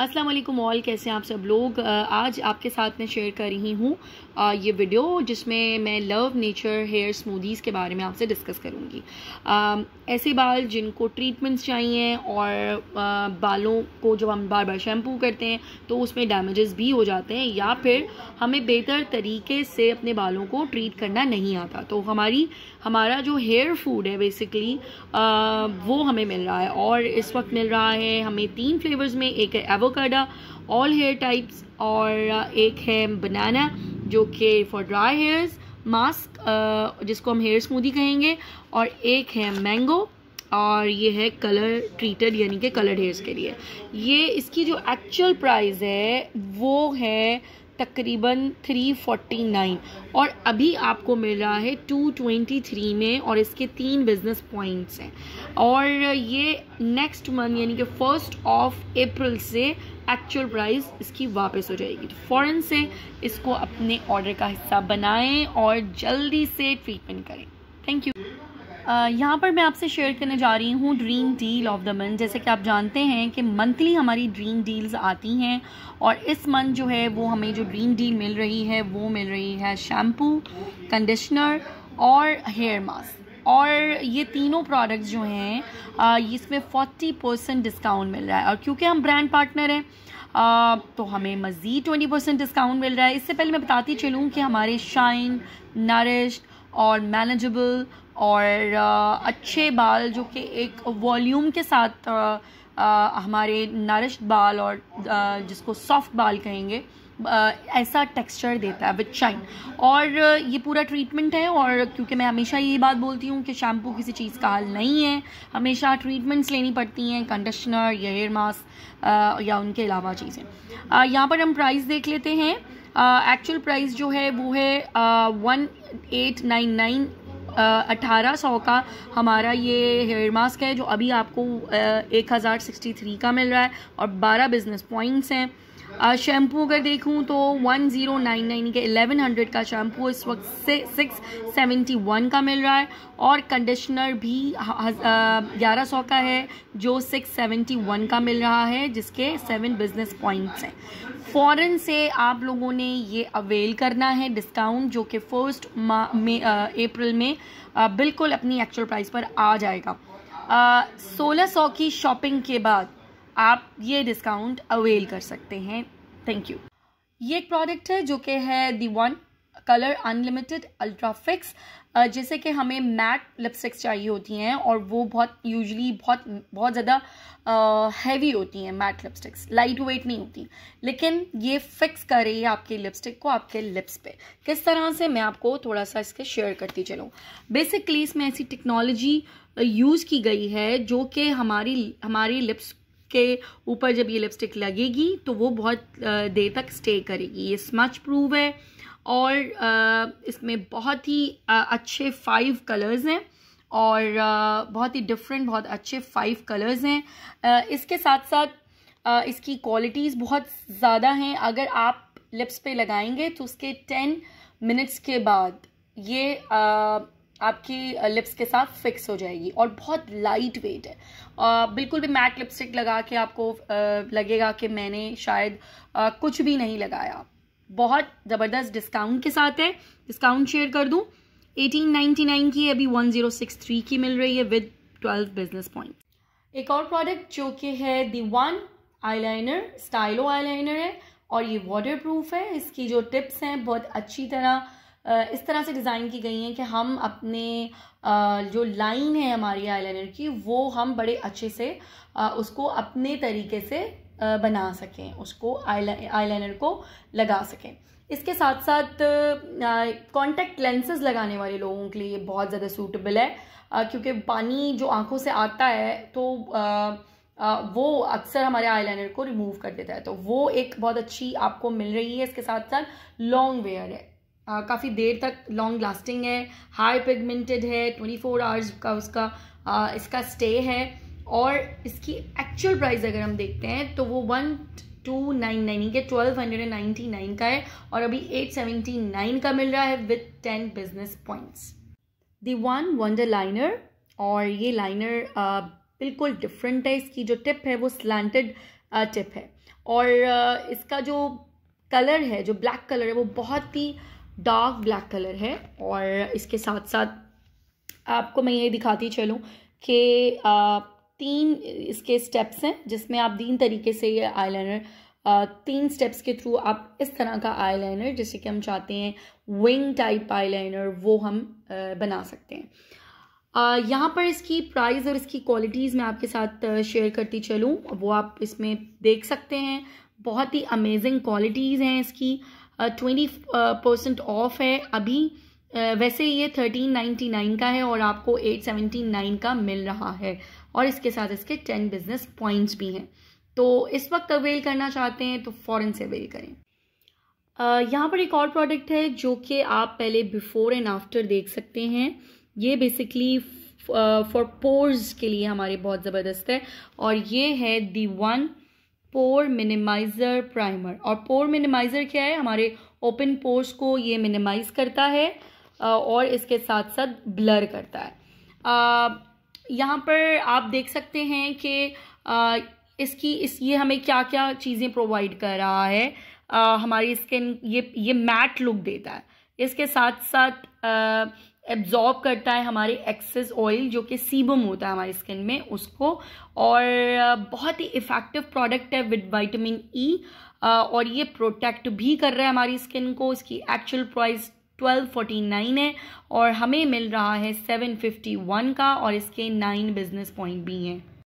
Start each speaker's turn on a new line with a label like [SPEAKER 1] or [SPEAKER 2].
[SPEAKER 1] अस्सलाम वालेकुम ऑल कैसे हैं आप सब लोग आज आपके साथ मैं शेयर कर रही हूँ ये वीडियो जिसमें मैं लव नेचर हेयर स्मूदीज़ के बारे में आपसे डिस्कस करूँगी ऐसे बाल जिनको ट्रीटमेंट्स चाहिए और आ, बालों को जब हम बार बार शैम्पू करते हैं तो उसमें डैमेजेस भी हो जाते हैं या फिर हमें बेहतर तरीके से अपने बालों को ट्रीट करना नहीं आता तो हमारी हमारा जो हेयर फूड है बेसिकली वो हमें मिल रहा है और इस वक्त मिल रहा है हमें तीन फ्लेवर्स में एक है एवोकाडा ऑल हेयर टाइप्स और uh, एक है बनाना जो कि फॉर ड्राई हेयर्स मास्क जिसको हम हेयर स्मूदी कहेंगे और एक है मैंगो और ये है कलर ट्रीटेड यानी कि कलर हेयर्स के लिए ये इसकी जो एक्चुअल प्राइस है वो है तकरीबन 349 और अभी आपको मिल रहा है 223 में और इसके तीन बिजनेस पॉइंट्स हैं और ये नेक्स्ट मंथ यानी कि फर्स्ट ऑफ अप्रैल से एक्चुअल प्राइस इसकी वापस हो जाएगी तो फ़ौरन से इसको अपने ऑर्डर का हिस्सा बनाएं और जल्दी से ट्रीटमेंट करें थैंक यू यहाँ पर मैं आपसे शेयर करने जा रही हूँ dream deal of the month जैसे कि आप जानते हैं कि मंथली हमारी ड्रीम डील्स आती हैं और इस मंथ जो है वो हमें जो ड्रीम डील मिल रही है वो मिल रही है शैम्पू कंडीशनर और हेयर मास्क और ये तीनों प्रोडक्ट्स जो हैं इसमें 40 परसेंट डिस्काउंट मिल रहा है और क्योंकि हम ब्रांड पार्टनर हैं तो हमें मज़ीद ट्वेंटी परसेंट डिस्काउंट मिल रहा है इससे पहले मैं बताती चलूँ कि हमारे शाइन नरिश और मैनेजेबल और आ, uh, अच्छे बाल जो कि एक वॉल्यूम के साथ आ, uh, आ, uh, हमारे नरिश बाल और आ, जिसको सॉफ्ट बाल कहेंगे ऐसा टेक्सचर देता है विथ शाइन और ये पूरा ट्रीटमेंट है और क्योंकि मैं हमेशा ये बात बोलती हूँ कि शैम्पू किसी चीज़ का हल नहीं है हमेशा ट्रीटमेंट्स लेनी पड़ती हैं कंडीशनर या हेयर मास्क या उनके अलावा चीज़ें यहाँ पर हम प्राइस देख लेते हैं एक्चुअल प्राइस जो है वो है वन एट नाइन नाइन अठारह सौ का हमारा ये हेयर मास्क है जो अभी आपको एक हज़ार सिक्सटी थ्री का मिल रहा है और बारह बिजनेस पॉइंट्स हैं शैम्पू अगर देखूँ तो वन ज़ीरो नाइन नाइन के एलेवन हंड्रेड का शैम्पू इस वक्त सिक्स सेवेंटी वन का मिल रहा है और कंडीशनर भी ग्यारह सौ का है जो सिक्स सेवेंटी वन का मिल रहा है जिसके सेवन बिजनेस पॉइंट्स हैं फ़ौरन से आप लोगों ने ये अवेल करना है डिस्काउंट जो कि फर्स्ट में अप्रैल में आ, बिल्कुल अपनी एक्चुअल प्राइस पर आ जाएगा सोलह सौ की शॉपिंग के बाद आप ये डिस्काउंट अवेल कर सकते हैं थैंक यू ये एक प्रोडक्ट है जो कि है the one colour unlimited ultra fix जैसे कि हमें मैट लिपस्टिक्स चाहिए होती हैं और वो बहुत यूजली बहुत बहुत ज़्यादा हैवी होती हैं मैट लिपस्टिक्स लाइट वेट नहीं होती लेकिन ये फिक्स करे आपके लिपस्टिक को आपके लिप्स पे किस तरह से मैं आपको थोड़ा सा इसके शेयर करती चलूँ बेसिकली इसमें ऐसी टेक्नोलॉजी यूज़ की गई है जो कि हमारी हमारी लिप्स के ऊपर जब ये लिपस्टिक लगेगी तो वो बहुत देर तक स्टे करेगी ये स्मच प्रूव है और इसमें बहुत ही अच्छे फाइव कलर्स हैं और बहुत ही डिफरेंट बहुत अच्छे फाइव कलर्स हैं इसके साथ साथ इसकी क्वालिटीज़ बहुत ज़्यादा हैं अगर आप लिप्स पे लगाएंगे तो उसके टेन मिनट्स के बाद ये आपकी लिप्स के साथ फिक्स हो जाएगी और बहुत लाइट वेट है आ, बिल्कुल भी मैट लिपस्टिक लगा के आपको आ, लगेगा कि मैंने शायद आ, कुछ भी नहीं लगाया बहुत ज़बरदस्त डिस्काउंट के साथ है डिस्काउंट शेयर कर दूँ 1899 की अभी 1063 की मिल रही है विद 12 बिजनेस पॉइंट एक और प्रोडक्ट जो कि है the one eyeliner stylo eyeliner है और ये वाटर प्रूफ है इसकी जो टिप्स हैं बहुत अच्छी तरह इस तरह से डिज़ाइन की गई हैं कि हम अपने जो लाइन है हमारी आईलाइनर की वो हम बड़े अच्छे से उसको अपने तरीके से बना सकें उसको आईलाइनर को लगा सकें इसके साथ साथ कॉन्टैक्ट लेंसेज लगाने वाले लोगों के लिए बहुत ज़्यादा सूटेबल है क्योंकि पानी जो आँखों से आता है तो आ, आ, वो अक्सर हमारे आईलाइनर को रिमूव कर देता है तो वो एक बहुत अच्छी आपको मिल रही है इसके साथ साथ लॉन्ग वेयर है काफ़ी देर तक लॉन्ग लास्टिंग है हाई पिगमेंटेड है 24 आवर्स का उसका आ, इसका स्टे है और इसकी एक्चुअल प्राइस अगर हम देखते हैं तो वो वन टू नाइन नाइन के twelve hundred and ninety nine का है और अभी एट सेवेंटी नाइन का मिल रहा है with ten business points the one wonder liner और ये लाइनर बिल्कुल डिफरेंट है इसकी जो टिप है वो स्लैंटेड टिप है और इसका जो कलर है जो ब्लैक कलर है वो बहुत ही डार्क ब्लैक कलर है और इसके साथ साथ आपको मैं ये दिखाती चलूँ कि तीन इसके स्टेप्स हैं जिसमें आप तीन तरीके से ये आईलाइनर तीन स्टेप्स के थ्रू आप इस तरह का आईलाइनर जैसे कि हम चाहते हैं विंग टाइप आईलाइनर वो हम बना सकते हैं यहाँ पर इसकी प्राइस और इसकी क्वालिटीज़ मैं आपके साथ शेयर करती चलूँ वो आप इसमें देख सकते हैं बहुत ही अमेजिंग क्वालिटीज़ हैं इसकी ट्वेंटी परसेंट ऑफ है अभी uh, वैसे ये थर्टीन नाइन्टी नाइन का है और आपको एट सेवेंटी नाइन का मिल रहा है और इसके साथ इसके टेन बिजनेस पॉइंट्स भी हैं तो इस वक्त अवेल करना चाहते हैं तो फ़ौरन से अवेल करें uh, यहाँ पर एक और प्रोडक्ट है जो कि आप पहले बिफोर एंड आफ्टर देख सकते हैं ये बेसिकली फॉर पोर्स के लिए हमारे बहुत ज़बरदस्त है और ये है दी वन पोर मिनिमाइज़र प्राइमर और पोर मिनिमाइज़र क्या है हमारे ओपन पोर्स को ये मिनिमाइज करता है और इसके साथ साथ ब्लर करता है यहाँ पर आप देख सकते हैं कि इसकी इस ये हमें क्या क्या चीज़ें प्रोवाइड कर रहा है आ, हमारी स्किन ये ये मैट लुक देता है इसके साथ साथ आ, एब्जॉर्ब करता है हमारे एक्सेस ऑयल जो कि सीबम होता है हमारी स्किन में उसको और बहुत ही इफ़ेक्टिव प्रोडक्ट है विद विटामिन ई और ये प्रोटेक्ट भी कर रहा है हमारी स्किन को इसकी actual price twelve forty nine है और हमें मिल रहा है सेवन फिफ्टी वन का और इसके नाइन बिजनेस पॉइंट भी हैं